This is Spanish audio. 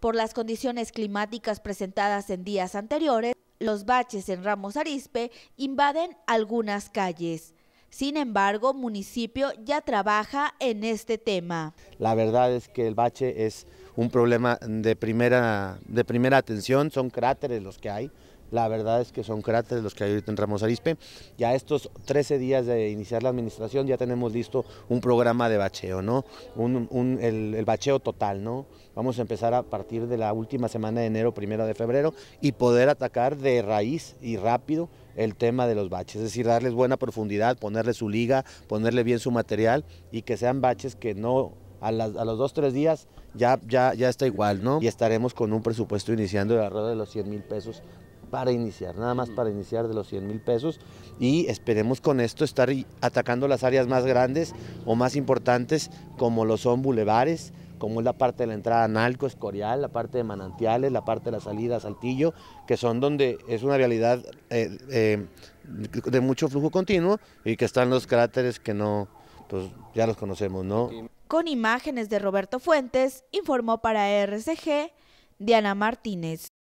Por las condiciones climáticas presentadas en días anteriores, los baches en Ramos Arispe invaden algunas calles. Sin embargo, municipio ya trabaja en este tema. La verdad es que el bache es un problema de primera, de primera atención, son cráteres los que hay, la verdad es que son cráteres los que hay ahorita en Ramos Arispe. Ya estos 13 días de iniciar la administración ya tenemos listo un programa de bacheo, ¿no? el, bacheo total, ¿no? Vamos a empezar a partir de la última semana de enero, primero de febrero, y poder atacar de raíz y rápido el tema de los baches, es decir, darles buena profundidad, ponerle su liga, ponerle bien su material y que sean baches que no a, los dos, tres días ya, ya, ya está igual, ¿no? Y estaremos con un presupuesto iniciando de alrededor de los 100 mil pesos para iniciar, nada más para iniciar de los 100 mil pesos y esperemos con esto estar atacando las áreas más grandes o más importantes como lo son bulevares, como es la parte de la entrada a Nalco, Escorial, la parte de Manantiales, la parte de la salida a Saltillo, que son donde es una realidad eh, eh, de mucho flujo continuo y que están los cráteres que no, pues ya los conocemos, ¿no? Con imágenes de Roberto Fuentes, informó para RCG Diana Martínez.